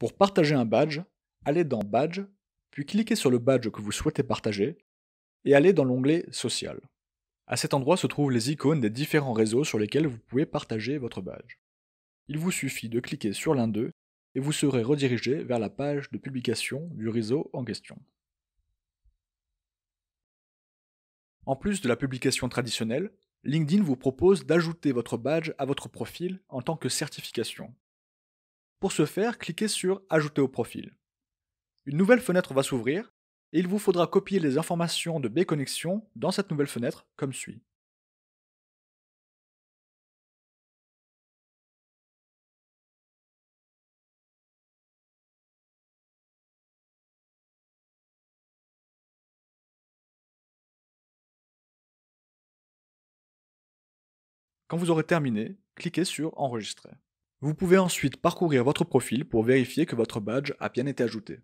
Pour partager un badge, allez dans Badge, puis cliquez sur le badge que vous souhaitez partager, et allez dans l'onglet Social. À cet endroit se trouvent les icônes des différents réseaux sur lesquels vous pouvez partager votre badge. Il vous suffit de cliquer sur l'un d'eux et vous serez redirigé vers la page de publication du réseau en question. En plus de la publication traditionnelle, LinkedIn vous propose d'ajouter votre badge à votre profil en tant que certification. Pour ce faire, cliquez sur Ajouter au profil. Une nouvelle fenêtre va s'ouvrir et il vous faudra copier les informations de B-Connexion dans cette nouvelle fenêtre comme suit. Quand vous aurez terminé, cliquez sur Enregistrer. Vous pouvez ensuite parcourir votre profil pour vérifier que votre badge a bien été ajouté.